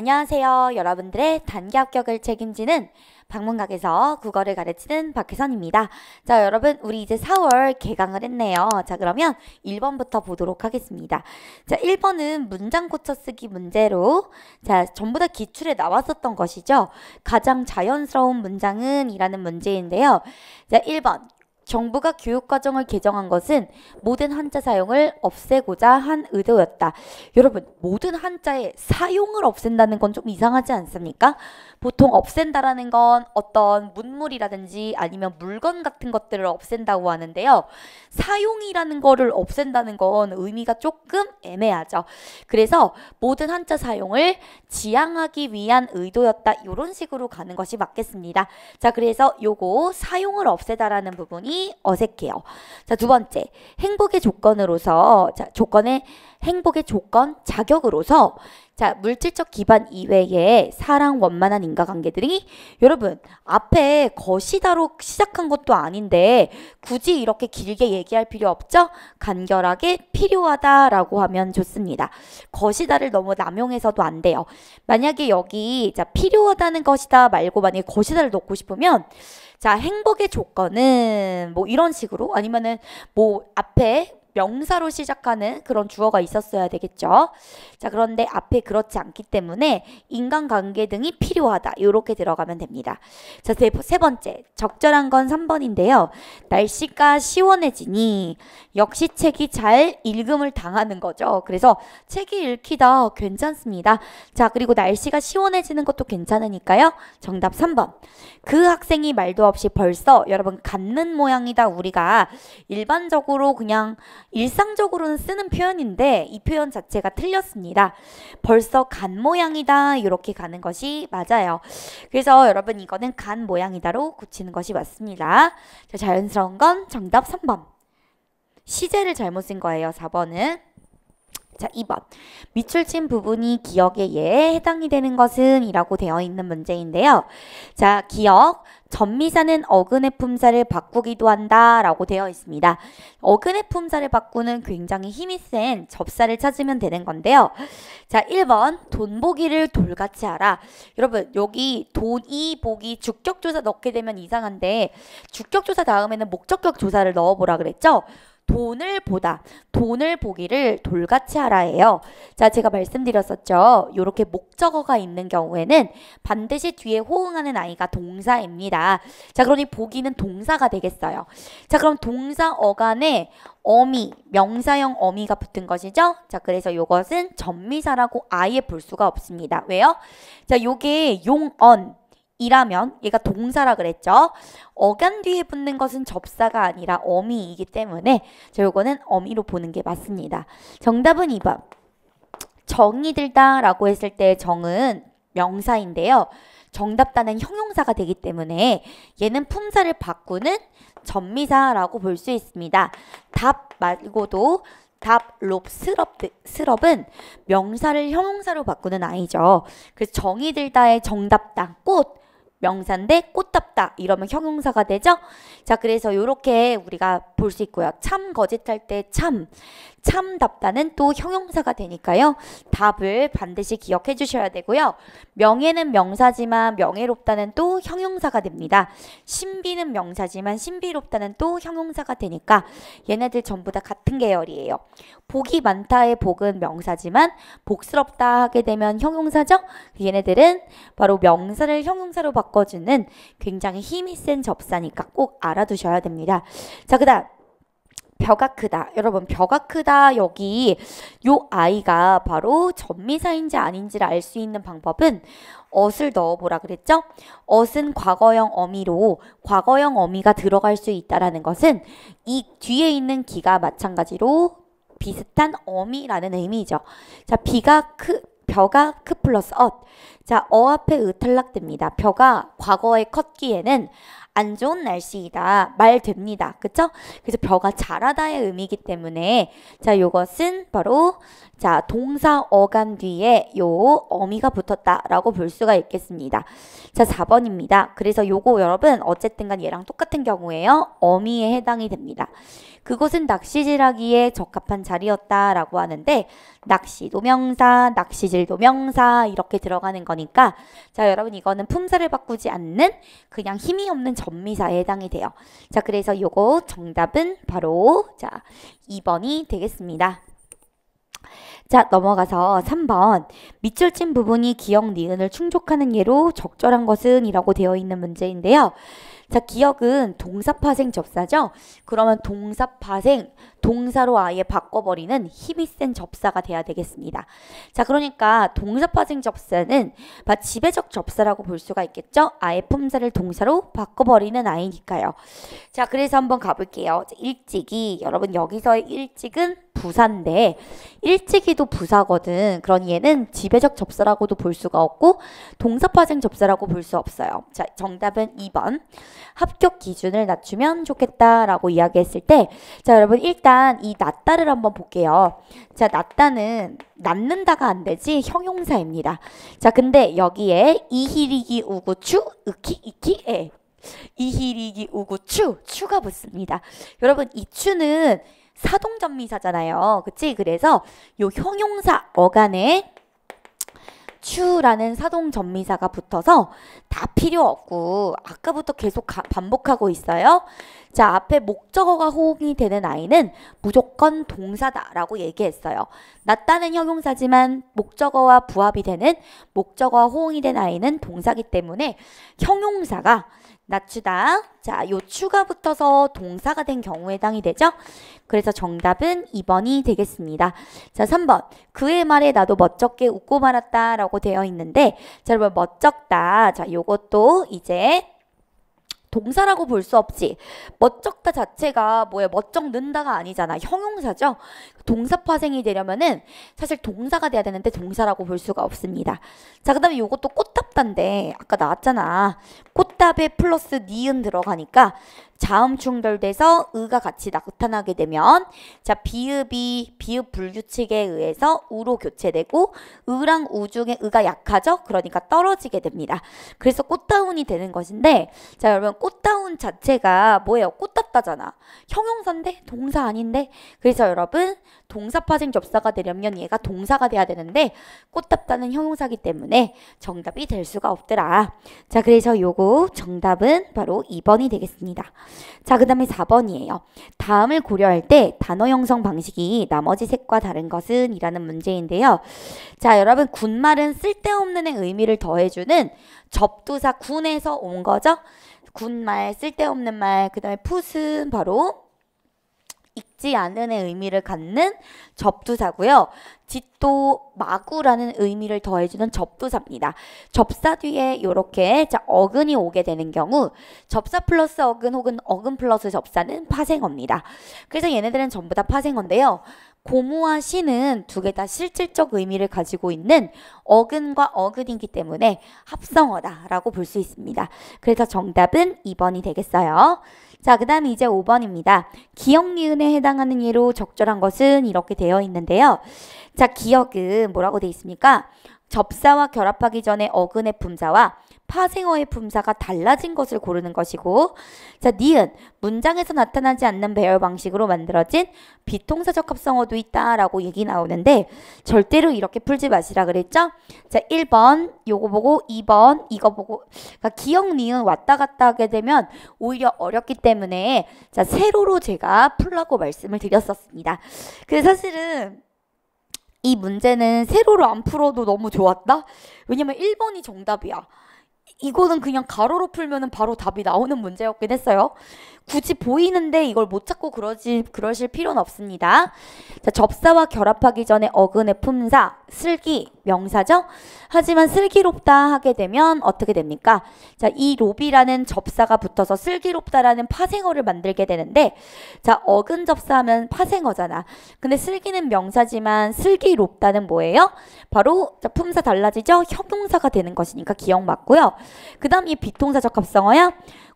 안녕하세요. 여러분들의 단기 합격을 책임지는 방문각에서 국어를 가르치는 박혜선입니다. 자, 여러분, 우리 이제 4월 개강을 했네요. 자, 그러면 1번부터 보도록 하겠습니다. 자, 1번은 문장 고쳐쓰기 문제로 자, 전부 다 기출에 나왔었던 것이죠. 가장 자연스러운 문장은 이라는 문제인데요. 자, 1번. 정부가 교육과정을 개정한 것은 모든 한자 사용을 없애고자 한 의도였다. 여러분 모든 한자의 사용을 없앤다는 건 좀 이상하지 않습니까? 보통 없앤다라는 건 어떤 문물이라든지 아니면 물건 같은 것들을 없앤다고 하는데요. 사용이라는 거를 없앤다는 건 의미가 조금 애매하죠. 그래서 모든 한자 사용을 지양하기 위한 의도였다. 이런 식으로 가는 것이 맞겠습니다. 자 그래서 요거 사용을 없애다라는 부분이 어색해요. 자, 두 번째. 행복의 조건으로서, 자, 조건의 행복의 조건, 자격으로서 자, 물질적 기반 이외에 사랑 원만한 인간관계들이 여러분 앞에 거시다로 시작한 것도 아닌데 굳이 이렇게 길게 얘기할 필요 없죠? 간결하게 필요하다라고 하면 좋습니다. 거시다를 너무 남용해서도 안 돼요. 만약에 여기 자 필요하다는 것이다 말고 만약에 거시다를 넣고 싶으면 자 행복의 조건은 뭐 이런 식으로 아니면은 뭐 앞에 명사로 시작하는 그런 주어가 있었어야 되겠죠. 자, 그런데 앞에 그렇지 않기 때문에 인간관계 등이 필요하다. 이렇게 들어가면 됩니다. 자, 세, 세 번째. 적절한 건 3번인데요. 날씨가 시원해지니 역시 책이 잘 읽음을 당하는 거죠. 그래서 책이 읽히다 괜찮습니다. 자, 그리고 날씨가 시원해지는 것도 괜찮으니까요. 정답 3번. 그 학생이 말도 없이 벌써 여러분 갖는 모양이다. 우리가 일반적으로 그냥 일상적으로는 쓰는 표현인데 이 표현 자체가 틀렸습니다. 벌써 간 모양이다 이렇게 가는 것이 맞아요. 그래서 여러분 이거는 간 모양이다로 고치는 것이 맞습니다. 자, 자연스러운 건 정답 3번. 시제를 잘못 쓴 거예요. 4번은. 자, 2번. 밑줄친 부분이 기억에 예에 해당이 되는 것은 이라고 되어 있는 문제인데요. 자, 기억. 전미사는 어근의 품사를 바꾸기도 한다라고 되어 있습니다. 어근의 품사를 바꾸는 굉장히 힘이 센 접사를 찾으면 되는 건데요. 자, 1번 돈보기를 돌같이 하라. 여러분 여기 돈이 보기 주격조사 넣게 되면 이상한데 주격조사 다음에는 목적격 조사를 넣어보라 그랬죠? 돈을 보다, 돈을 보기를 돌같이 하라해요 자, 제가 말씀드렸었죠. 이렇게 목적어가 있는 경우에는 반드시 뒤에 호응하는 아이가 동사입니다. 자, 그러니 보기는 동사가 되겠어요. 자, 그럼 동사 어간에 어미, 명사형 어미가 붙은 것이죠. 자, 그래서 이것은 전미사라고 아예 볼 수가 없습니다. 왜요? 자, 요게 용언, 이라면 얘가 동사라 그랬죠. 어간 뒤에 붙는 것은 접사가 아니라 어미이기 때문에 저거는 어미로 보는 게 맞습니다. 정답은 2번. 정이 들다 라고 했을 때 정은 명사인데요. 정답단은 형용사가 되기 때문에 얘는 품사를 바꾸는 전미사라고 볼 수 있습니다. 답 말고도 답, 롭, 스럽, 은 명사를 형용사로 바꾸는 아이죠. 그 정이 들다의 정답당, 꽃, 명사인데 꽃답다 이러면 형용사가 되죠. 자 그래서 이렇게 우리가 볼 수 있고요. 참 거짓할 때 참, 참답다는 또 형용사가 되니까요. 답을 반드시 기억해 주셔야 되고요. 명예는 명사지만 명예롭다는 또 형용사가 됩니다. 신비는 명사지만 신비롭다는 또 형용사가 되니까 얘네들 전부 다 같은 계열이에요. 복이 많다의 복은 명사지만 복스럽다 하게 되면 형용사죠. 얘네들은 바로 명사를 형용사로 바꿔주는 굉장히 힘이 센 접사니까 꼭 알아두셔야 됩니다. 자, 그 다음 벼가 크다. 여러분 벼가 크다 여기 요 아이가 바로 전미사인지 아닌지를 알 수 있는 방법은 엇을 넣어보라 그랬죠? 엇은 과거형 어미로 과거형 어미가 들어갈 수 있다라는 것은 이 뒤에 있는 기가 마찬가지로 비슷한 어미라는 의미죠. 자, 비가 크, 벼가 크 플러스 엇. 자, 어 앞에 으 탈락됩니다. 벼가 과거에 컸기에는 안 좋은 날씨이다. 말 됩니다. 그쵸? 그래서 벼가 자라다의 의미이기 때문에 자, 요것은 바로 자, 동사 어간 뒤에 요 어미가 붙었다라고 볼 수가 있겠습니다. 자, 4번입니다. 그래서 요거 여러분 어쨌든 간 얘랑 똑같은 경우에요. 어미에 해당이 됩니다. 그곳은 낚시질하기에 적합한 자리였다라고 하는데 낚시 도명사, 낚시질 도명사 이렇게 들어가는 거니까 자 여러분 이거는 품사를 바꾸지 않는 그냥 힘이 없는 전미사에 해당이 돼요. 자 그래서 요거 정답은 바로 자 2번이 되겠습니다. 자 넘어가서 3번 밑줄 친 부분이 기억 니은을 충족하는 예로 적절한 것은 이라고 되어 있는 문제인데요. 자, 기억은 동사파생 접사죠? 그러면 동사파생, 동사로 아예 바꿔버리는 힘이 센 접사가 돼야 되겠습니다. 자, 그러니까 동사파생 접사는 지배적 접사라고 볼 수가 있겠죠? 아예 품사를 동사로 바꿔버리는 아이니까요. 자, 그래서 한번 가볼게요. 일찍이, 여러분 여기서의 일찍은 부사인데 일찍이도 부사거든. 그러니 얘는 지배적 접사라고도 볼 수가 없고 동사파생 접사라고 볼 수 없어요. 자, 정답은 2번. 합격 기준을 낮추면 좋겠다라고 이야기했을 때, 자, 여러분, 일단 이 낮다를 한번 볼게요. 자, 낮다는 낳는다가 안 되지 형용사입니다. 자, 근데 여기에 이히리기 우구추 으키 이키 에 이히리기 우구추 추가 붙습니다. 여러분 이 추는 사동전미사잖아요. 그치? 그래서 요 형용사 어간에 추라는 사동 전미사가 붙어서 다 필요 없고 아까부터 계속 가, 반복하고 있어요. 자, 앞에 목적어가 호응이 되는 아이는 무조건 동사다라고 얘기했어요. 낫다는 형용사지만 목적어와 부합이 되는 목적어와 호응이 된 아이는 동사기 때문에 형용사가 낮추다. 자, 요 추가 붙어서 동사가 된 경우에 해당이 되죠? 그래서 정답은 2번이 되겠습니다. 자, 3번. 그의 말에 나도 멋쩍게 웃고 말았다 라고 되어 있는데, 자, 여러분, 멋쩍다. 자, 요것도 이제 동사라고 볼 수 없지. 멋쩍다 자체가 뭐에 멋쩍 는다가 아니잖아. 형용사죠. 동사 파생이 되려면은 사실 동사가 돼야 되는데 동사라고 볼 수가 없습니다. 자, 그다음에 요것도 꽃답단데 아까 나왔잖아. 꽃답에 플러스 니은 들어가니까 자음 충돌돼서 으가 같이 나타나게 되면 자 비읍이 비읍 불규칙에 의해서 우로 교체되고 으랑 우 중에 으가 약하죠. 그러니까 떨어지게 됩니다. 그래서 꽃다운이 되는 것인데 자 여러분 꽃다운 자체가 뭐예요? 꽃답다잖아. 형용사인데 동사 아닌데 그래서 여러분 동사파생 접사가 되려면 얘가 동사가 돼야 되는데 꽃답다는 형용사기 때문에 정답이 될 수가 없더라. 자 그래서 요거 정답은 바로 2번이 되겠습니다. 자, 그 다음에 4번이에요. 다음을 고려할 때 단어 형성 방식이 나머지 색과 다른 것은 이라는 문제인데요. 자, 여러분 군말은 쓸데없는 의미를 더해주는 접두사 군에서 온 거죠. 군말, 쓸데없는 말, 그 다음에 풋은 바로 익지 않은의 의미를 갖는 접두사고요. 짓도 마구라는 의미를 더해주는 접두사입니다. 접사 뒤에 이렇게 어근이 오게 되는 경우 접사 플러스 어근 혹은 어근 플러스 접사는 파생어입니다. 그래서 얘네들은 전부 다 파생어인데요. 고무와 시는 두개 다 실질적 의미를 가지고 있는 어근과 어근이기 때문에 합성어다라고 볼 수 있습니다. 그래서 정답은 2번이 되겠어요. 자, 그 다음에 이제 5번입니다. 기억 니은에 해당하는 예로 적절한 것은 이렇게 되어 있는데요. 자, 기억은 뭐라고 되어 있습니까? 접사와 결합하기 전에 어근의 분사와 파생어의 품사가 달라진 것을 고르는 것이고 자, 니은 문장에서 나타나지 않는 배열 방식으로 만들어진 비통사적 합성어도 있다라고 얘기 나오는데 절대로 이렇게 풀지 마시라 그랬죠? 자, 1번 요거 보고 2번 이거 보고 그러니까 기억 니은 왔다 갔다 하게 되면 오히려 어렵기 때문에 자, 세로로 제가 풀라고 말씀을 드렸었습니다. 근데 사실은 이 문제는 세로로 안 풀어도 너무 좋았다? 왜냐면 1번이 정답이야. 이거는 그냥 가로로 풀면 바로 답이 나오는 문제였긴 했어요. 굳이 보이는데 이걸 못 찾고 그러지 그러실 필요는 없습니다. 자, 접사와 결합하기 전에 어근의 품사, 슬기, 명사죠? 하지만 슬기롭다 하게 되면 어떻게 됩니까? 자, 이 로비라는 접사가 붙어서 슬기롭다라는 파생어를 만들게 되는데 자, 어근 접사하면 파생어잖아. 근데 슬기는 명사지만 슬기롭다는 뭐예요? 바로 자, 품사 달라지죠? 형용사가 되는 것이니까 기억 맞고요. 그 다음 이 비통사적 합성어야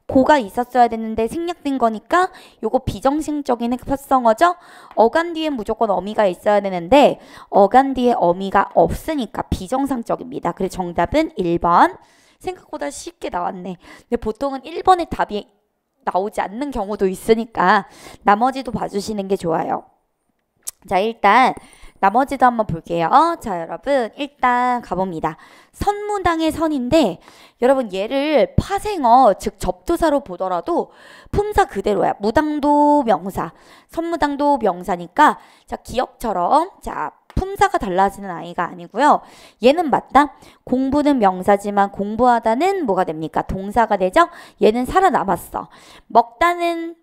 고가 있었어야 되는데 생략된 거니까 요거 비정신적인 합성어죠. 어간 뒤에 무조건 어미가 있어야 되는데 어간 뒤에 어미가 없으니까 비정상적입니다. 그래서 정답은 1번. 생각보다 쉽게 나왔네. 근데 보통은 1번의 답이 나오지 않는 경우도 있으니까 나머지도 봐주시는 게 좋아요. 자 일단 나머지도 한번 볼게요. 어, 자, 여러분 일단 가봅니다. 선무당의 선인데 여러분 얘를 파생어 즉 접두사로 보더라도 품사 그대로야. 무당도 명사, 선무당도 명사니까 자 기억처럼 자 품사가 달라지는 아이가 아니고요. 얘는 맞다. 공부는 명사지만 공부하다는 뭐가 됩니까? 동사가 되죠. 얘는 살아남았어. 먹다는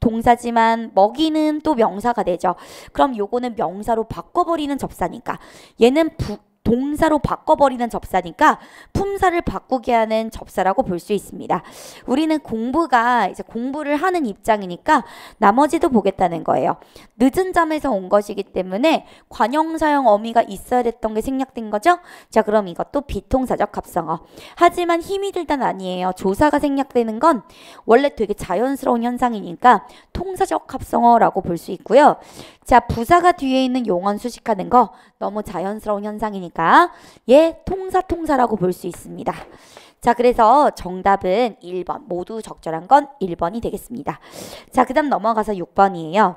동사지만 먹이는 또 명사가 되죠. 그럼 요거는 명사로 바꿔버리는 접사니까 얘는 부, 동사로 바꿔버리는 접사니까 품사를 바꾸게 하는 접사라고 볼 수 있습니다. 우리는 공부가 이제 공부를 하는 입장이니까 나머지도 보겠다는 거예요. 늦은 잠에서 온 것이기 때문에 관형사형 어미가 있어야 됐던 게 생략된 거죠. 자 그럼 이것도 비통사적 갑상어. 하지만 힘이 들단 아니에요. 조사가 생략되는 건 원래 되게 자연스러운 현상이니까 통사적 갑상어라고 볼 수 있고요. 자, 부사가 뒤에 있는 용언 수식하는 거 너무 자연스러운 현상이니까 예, 통사 통사라고 볼 수 있습니다. 자, 그래서 정답은 1번. 모두 적절한 건 1번이 되겠습니다. 자, 그 다음 넘어가서 6번이에요.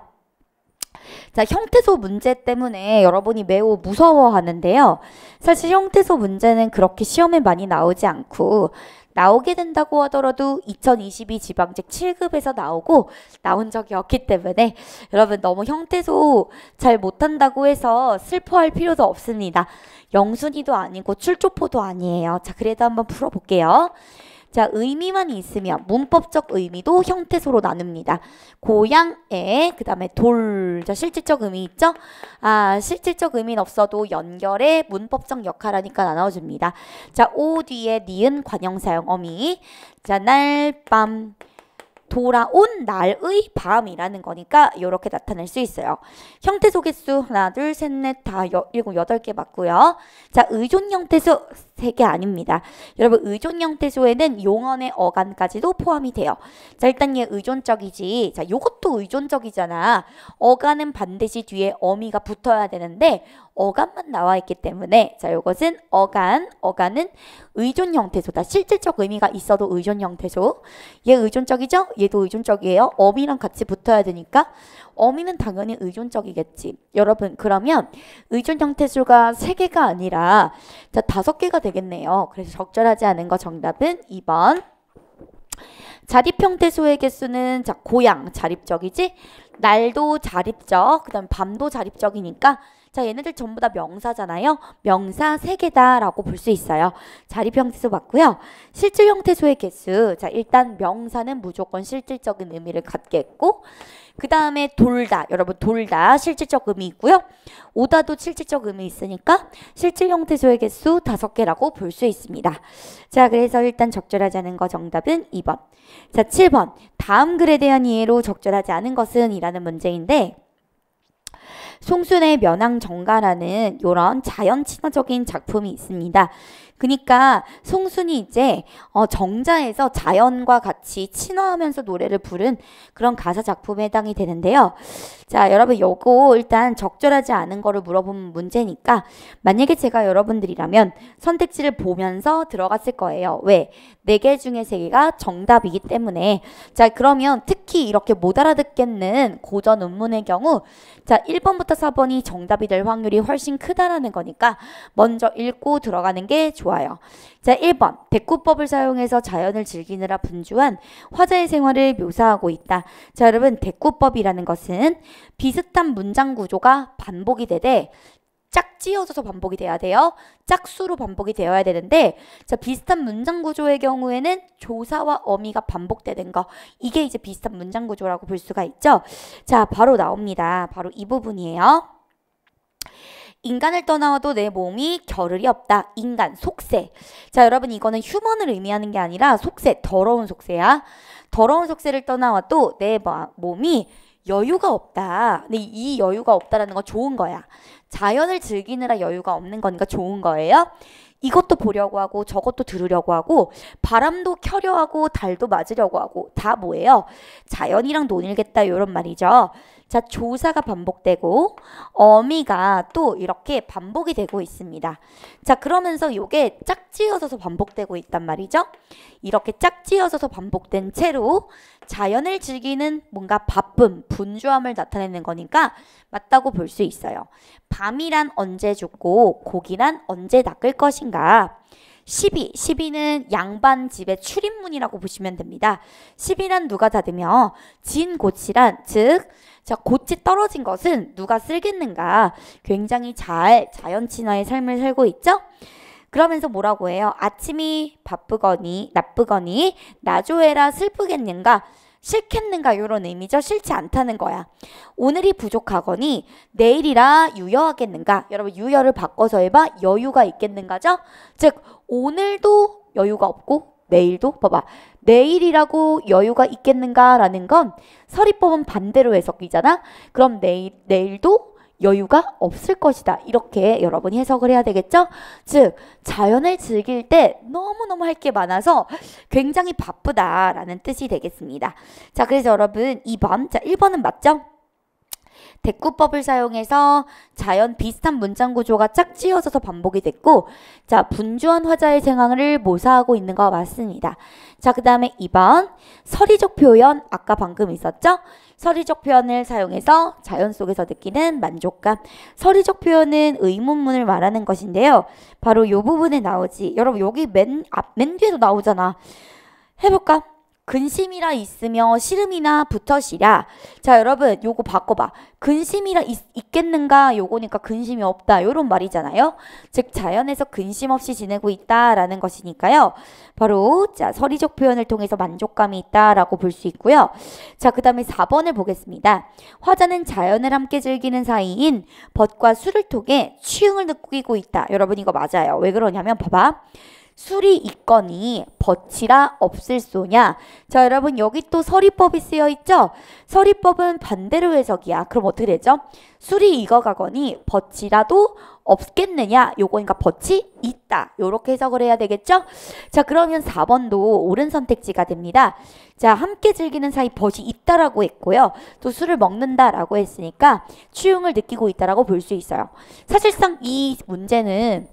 자, 형태소 문제 때문에 여러분이 매우 무서워하는데요. 사실 형태소 문제는 그렇게 시험에 많이 나오지 않고 나오게 된다고 하더라도 2022 지방직 7급에서 나오고 나온 적이 없기 때문에 여러분 너무 형태소 잘 못한다고 해서 슬퍼할 필요도 없습니다. 영순이도 아니고 출조포도 아니에요. 자, 그래도 한번 풀어볼게요. 자, 의미만 있으면 문법적 의미도 형태소로 나눕니다. 고향에 그다음에 돌. 자, 실질적 의미 있죠? 아, 실질적 의미는 없어도 연결의 문법적 역할하니까 나눠 줍니다. 자, 오 뒤에 니은 관형사형 어미. 자, 날밤 돌아온 날의 밤이라는 거니까 이렇게 나타낼 수 있어요. 형태 소개수 하나 둘셋넷다 일곱 여덟 개 맞고요. 자 의존 형태수 세개 아닙니다. 여러분 의존 형태수에는 용언의 어간까지도 포함이 돼요. 자 일단 얘 의존적이지. 자 요것도 의존적이잖아. 어간은 반드시 뒤에 어미가 붙어야 되는데 어간만 나와 있기 때문에 자 요것은 어간 어간은 의존 형태소다. 실질적 의미가 있어도 의존 형태소. 얘 의존적이죠? 얘도 의존적이에요. 어미랑 같이 붙어야 되니까 어미는 당연히 의존적이겠지. 여러분 그러면 의존 형태수가 3개가 아니라 자 5개가 되겠네요. 그래서 적절하지 않은 거 정답은 2번. 자립형태소의 개수는 자 고양 자립적이지 날도 자립적 그다음 밤도 자립적이니까 자, 얘네들 전부 다 명사잖아요. 명사 3개다라고 볼 수 있어요. 자립 형태소 맞고요. 실질 형태소의 개수. 자, 일단 명사는 무조건 실질적인 의미를 갖겠고 그 다음에 돌다. 여러분 돌다 실질적 의미 있고요. 오다도 실질적 의미 있으니까 실질 형태소의 개수 5개라고 볼 수 있습니다. 자, 그래서 일단 적절하자는 거 정답은 2번. 자, 7번. 다음 글에 대한 이해로 적절하지 않은 것은 이라는 문제인데 송순의 면왕정가라는 이런 자연 친화적인 작품이 있습니다. 그니까 송순이 이제 어 정자에서 자연과 같이 친화하면서 노래를 부른 그런 가사 작품에 해당이 되는데요. 자, 여러분 요거 일단 적절하지 않은 거를 물어보 문제니까 만약에 제가 여러분들이라면 선택지를 보면서 들어갔을 거예요. 왜? 네개 중에 세 개가 정답이기 때문에 자 그러면 특히 이렇게 못 알아듣겠는 고전 운문의 경우 자 1번부터 4번이 정답이 될 확률이 훨씬 크다라는 거니까 먼저 읽고 들어가는 게 좋아요. 자 1번 대꾸법을 사용해서 자연을 즐기느라 분주한 화자의 생활을 묘사하고 있다. 자 여러분 대꾸법이라는 것은 비슷한 문장 구조가 반복이 되되 짝지어져서 반복이 돼야 돼요. 짝수로 반복이 되어야 되는데 자 비슷한 문장 구조의 경우에는 조사와 어미가 반복되는 거 이게 이제 비슷한 문장 구조라고 볼 수가 있죠. 자 바로 나옵니다. 바로 이 부분이에요. 인간을 떠나와도 내 몸이 겨를이 없다. 인간, 속세. 자, 여러분 이거는 휴먼을 의미하는 게 아니라 속세, 더러운 속세야. 더러운 속세를 떠나와도 내 몸이 여유가 없다. 근데 이 여유가 없다라는 건 좋은 거야. 자연을 즐기느라 여유가 없는 거니까 좋은 거예요. 이것도 보려고 하고 저것도 들으려고 하고 바람도 켜려 하고 달도 맞으려고 하고 다 뭐예요? 자연이랑 논일겠다 이런 말이죠. 자, 조사가 반복되고 어미가 또 이렇게 반복이 되고 있습니다. 자, 그러면서 요게 짝지어져서 반복되고 있단 말이죠. 이렇게 짝지어져서 반복된 채로 자연을 즐기는 뭔가 바쁨, 분주함을 나타내는 거니까 맞다고 볼 수 있어요. 밤이란 언제 죽고 고기란 언제 닦을 것인가? 12, 12는 양반 집의 출입문이라고 보시면 됩니다. 10이란 누가 닫으며 진 고치란 즉 자, 곧이 떨어진 것은 누가 쓸겠는가? 굉장히 잘 자연 친화의 삶을 살고 있죠? 그러면서 뭐라고 해요? 아침이 바쁘거니 나쁘거니 나조해라 슬프겠는가? 싫겠는가 이런 의미죠. 싫지 않다는 거야. 오늘이 부족하거니 내일이라 유여하겠는가. 여러분 유여를 바꿔서 해봐 여유가 있겠는가죠. 즉 오늘도 여유가 없고 내일도 봐봐. 내일이라고 여유가 있겠는가라는 건 서리법은 반대로 해석이잖아. 그럼 내일 내일도 여유가 없을 것이다. 이렇게 여러분이 해석을 해야 되겠죠? 즉, 자연을 즐길 때 너무너무 할 게 많아서 굉장히 바쁘다라는 뜻이 되겠습니다. 자, 그래서 여러분 2번. 자, 1번은 맞죠? 대꾸법을 사용해서 자연 비슷한 문장 구조가 짝지어져서 반복이 됐고 자 분주한 화자의 생황을 모사하고 있는 것 맞습니다. 자그 다음에 2번 서리적 표현 아까 방금 있었죠? 서리적 표현을 사용해서 자연 속에서 느끼는 만족감 서리적 표현은 의문문을 말하는 것인데요. 바로 요 부분에 나오지 여러분 여기 맨, 앞, 맨뒤에도 나오잖아. 해볼까? 근심이라 있으며 시름이나 붙으시라. 자, 여러분, 요거 바꿔봐. 근심이라 있, 겠는가 요거니까 근심이 없다. 요런 말이잖아요. 즉, 자연에서 근심 없이 지내고 있다라는 것이니까요. 바로, 자, 서리적 표현을 통해서 만족감이 있다라고 볼 수 있고요. 자, 그 다음에 4번을 보겠습니다. 화자는 자연을 함께 즐기는 사이인 벗과 술을 통해 취흥을 느끼고 있다. 여러분, 이거 맞아요. 왜 그러냐면, 봐봐. 술이 있거니 버치라 없을소냐. 자 여러분 여기 또 서리법이 쓰여있죠. 서리법은 반대로 해석이야. 그럼 어떻게 되죠? 술이 익어가거니 버치라도 없겠느냐. 요거 니까 버치 있다. 요렇게 해석을 해야 되겠죠. 자 그러면 4번도 옳은 선택지가 됩니다. 자 함께 즐기는 사이 버시 있다라고 했고요. 또 술을 먹는다라고 했으니까 추용을 느끼고 있다라고 볼 수 있어요. 사실상 이 문제는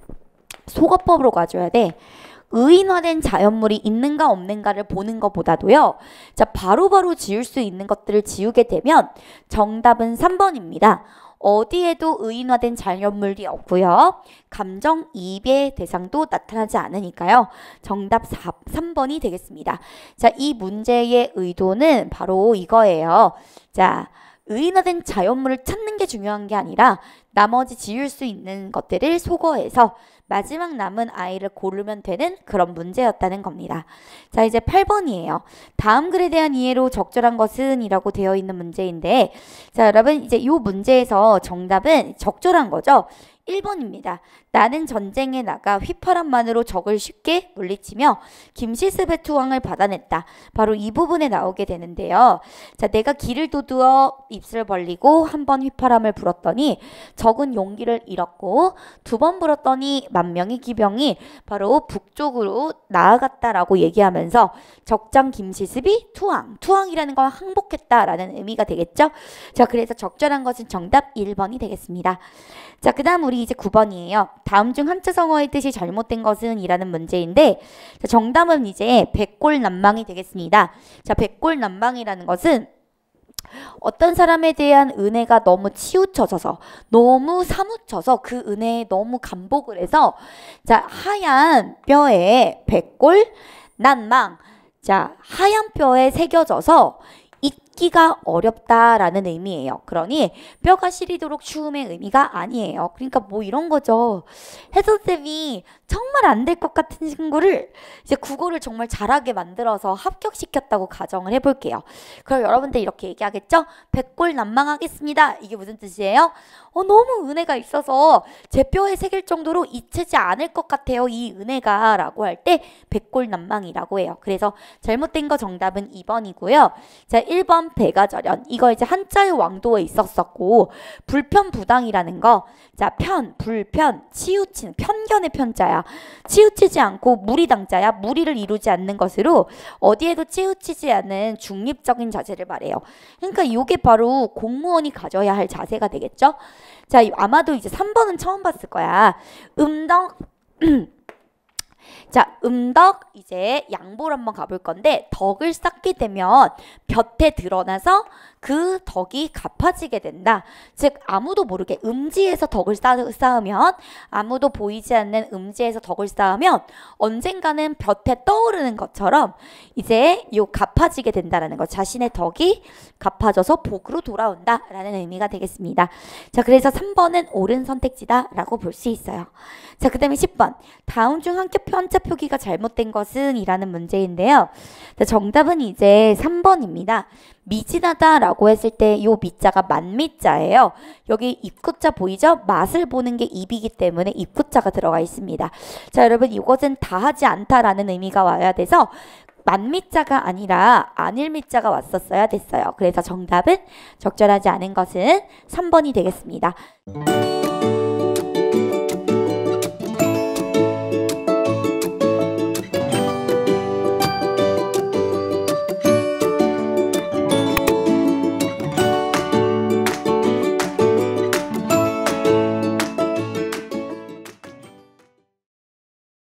소거법으로 가져야 돼. 의인화된 자연물이 있는가 없는가를 보는 것보다도요. 자, 바로바로 바로 지울 수 있는 것들을 지우게 되면 정답은 3번입니다. 어디에도 의인화된 자연물이 없고요. 감정 이입의 대상도 나타나지 않으니까요. 정답 4, 3번이 되겠습니다. 자, 이 문제의 의도는 바로 이거예요. 자, 의인화된 자연물을 찾는 게 중요한 게 아니라 나머지 지울 수 있는 것들을 소거해서 마지막 남은 아이를 고르면 되는 그런 문제였다는 겁니다. 자 이제 8번이에요. 다음 글에 대한 이해로 적절한 것은 이라고 되어 있는 문제인데 자 여러분 이제 이 문제에서 정답은 적절한 거죠. 1번입니다. 나는 전쟁에 나가 휘파람만으로 적을 쉽게 물리치며 김시습의투항을 받아냈다. 바로 이 부분에 나오게 되는데요. 자, 내가 길을 두드어 입술 을 벌리고 한 번 휘파람을 불었더니 적은 용기를 잃었고 두 번 불었더니 만 명의 기병이 바로 북쪽으로 나아갔다라고 얘기하면서 적장 김시습이 투항, 투항이라는 건 항복했다라는 의미가 되겠죠. 자, 그래서 적절한 것은 정답 1번이 되겠습니다. 자, 그 다음 우리 이제 9번이에요. 다음 중 한자성어의 뜻이 잘못된 것은 이라는 문제인데 자, 정답은 이제 백골난망이 되겠습니다. 자, 백골난망이라는 것은 어떤 사람에 대한 은혜가 너무 치우쳐져서 너무 사무쳐서 그 은혜에 너무 감복을 해서 자 하얀 뼈에 백골 난망 자 하얀 뼈에 새겨져서 굽기가 어렵다라는 의미예요. 그러니 뼈가 시리도록 추움의 의미가 아니에요. 그러니까 뭐 이런 거죠. 해선쌤이 정말 안 될 것 같은 친구를 이제 국어를 정말 잘하게 만들어서 합격시켰다고 가정을 해볼게요. 그럼 여러분들 이렇게 얘기하겠죠? 백골 난망하겠습니다. 이게 무슨 뜻이에요? 어, 너무 은혜가 있어서 제 뼈에 새길 정도로 잊히지 않을 것 같아요. 이 은혜가 라고 할 때 백골 난망이라고 해요. 그래서 잘못된 거 정답은 2번이고요. 자, 1번 대가절연 이거 이제 한자의 왕도에 있었었고 불편 부당이라는 거자편 불편 치우친 편견의 편자야 치우치지 않고 무리당자야 무리를 이루지 않는 것으로 어디에도 치우치지 않는 중립적인 자세를 말해요 그러니까 이게 바로 공무원이 가져야 할 자세가 되겠죠 자 아마도 이제 3번은 처음 봤을 거야 음덕 자, 음덕 이제 양보를 한번 가볼 건데 덕을 쌓게 되면 볕에 드러나서 그 덕이 갚아지게 된다. 즉 아무도 모르게 음지에서 덕을 쌓으면 아무도 보이지 않는 음지에서 덕을 쌓으면 언젠가는 볕에 떠오르는 것처럼 이제 요 갚아지게 된다라는 것 자신의 덕이 갚아져서 복으로 돌아온다라는 의미가 되겠습니다. 자 그래서 3번은 옳은 선택지다라고 볼 수 있어요. 자 그다음에 10번 다음 중 한표 편차 표기가 잘못된 것은 이라는 문제인데요. 자, 정답은 이제 3번입니다. 미진하다라고 했을 때요 미자가 만미자예요. 여기 입구자 보이죠? 맛을 보는 게 입이기 때문에 입구자가 들어가 있습니다. 자 여러분 이것은 다하지 않다라는 의미가 와야 돼서 만미자가 아니라 안일미자가 왔었어야 됐어요. 그래서 정답은 적절하지 않은 것은 3번이 되겠습니다.